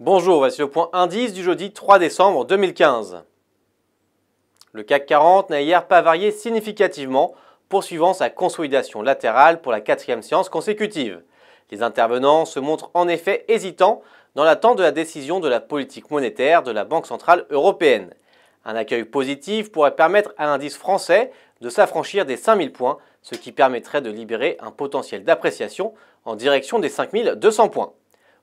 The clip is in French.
Bonjour, voici le point indice du jeudi 3 décembre 2015. Le CAC 40 n'a hier pas varié significativement, poursuivant sa consolidation latérale pour la quatrième séance consécutive. Les intervenants se montrent en effet hésitants dans l'attente de la décision de la politique monétaire de la Banque centrale européenne. Un accueil positif pourrait permettre à l'indice français de s'affranchir des 5000 points, ce qui permettrait de libérer un potentiel d'appréciation en direction des 5200 points.